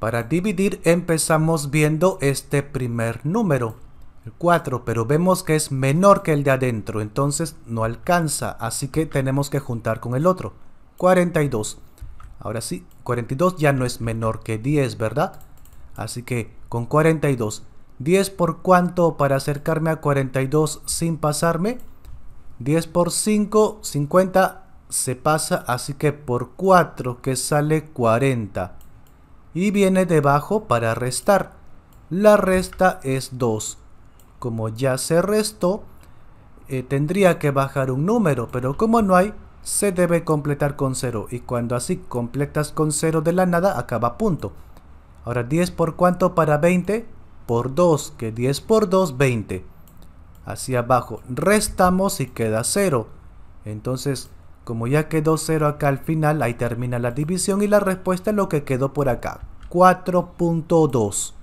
Para dividir empezamos viendo este primer número, el 4, pero vemos que es menor que el de adentro, entonces no alcanza, así que tenemos que juntar con el otro. 42. Ahora sí, 42 ya no es menor que 10, ¿verdad? Así que con 42. 10 por cuánto para acercarme a 42 sin pasarme. 10 por 5, 50 se pasa, así que por 4 que sale 40 y viene debajo para restar. La resta es 2. Como ya se restó, eh, tendría que bajar un número, pero como no hay, se debe completar con 0. Y cuando así completas con 0 de la nada, acaba punto. Ahora, ¿10 por cuánto para 20? Por 2, que 10 por 2, 20. Hacia abajo restamos y queda 0. Entonces, como ya quedó 0 acá al final, ahí termina la división y la respuesta es lo que quedó por acá. 4.2.